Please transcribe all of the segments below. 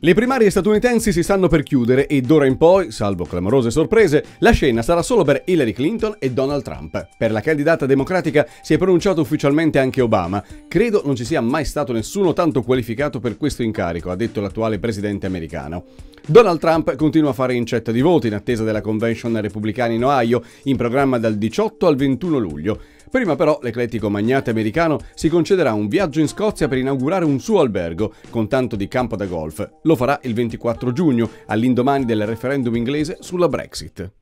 Le primarie statunitensi si stanno per chiudere e d'ora in poi, salvo clamorose sorprese, la scena sarà solo per Hillary Clinton e Donald Trump. Per la candidata democratica si è pronunciato ufficialmente anche Obama. Credo non ci sia mai stato nessuno tanto qualificato per questo incarico, ha detto l'attuale presidente americano. Donald Trump continua a fare incetta di voti in attesa della convention repubblicana in Ohio, in programma dal 18 al 21 luglio. Prima però l'eclettico magnate americano si concederà un viaggio in Scozia per inaugurare un suo albergo, con tanto di campo da golf. Lo farà il 24 giugno, all'indomani del referendum inglese sulla Brexit.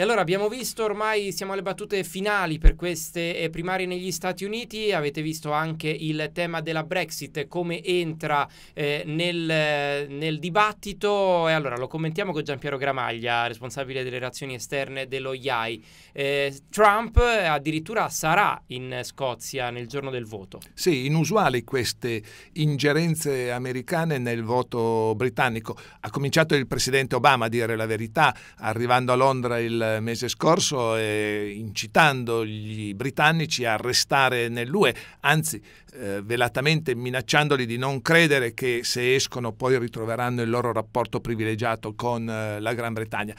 E allora abbiamo visto, ormai siamo alle battute finali per queste eh, primarie negli Stati Uniti, avete visto anche il tema della Brexit, come entra eh, nel, nel, dibattito e allora lo commentiamo con Giampiero Gramaglia, responsabile delle relazioni esterne dello IAI. Eh, Trump addirittura sarà in Scozia nel giorno del voto. Sì, inusuali queste ingerenze americane nel voto britannico. Ha cominciato il presidente Obama a dire la verità, arrivando a Londra il mese scorso eh, incitando i britannici a restare nell'UE, anzi eh, velatamente minacciandoli di non credere che se escono poi ritroveranno il loro rapporto privilegiato con eh, la Gran Bretagna.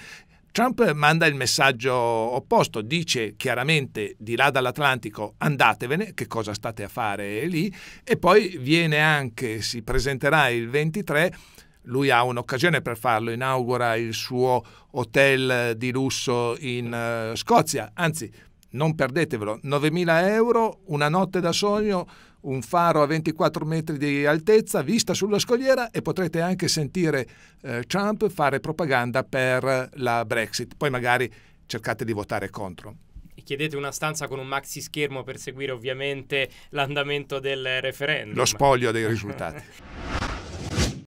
Trump manda il messaggio opposto, dice chiaramente di là dall'Atlantico andatevene, che cosa state a fare lì, e poi viene anche, si presenterà il 23 lui ha un'occasione per farlo, inaugura il suo hotel di lusso in uh, Scozia, anzi non perdetevelo, 9.000 euro, una notte da sogno, un faro a 24 metri di altezza, vista sulla scogliera e potrete anche sentire eh, Trump fare propaganda per la Brexit. Poi magari cercate di votare contro. Chiedete una stanza con un maxi schermo per seguire ovviamente l'andamento del referendum. Lo spoglio dei risultati.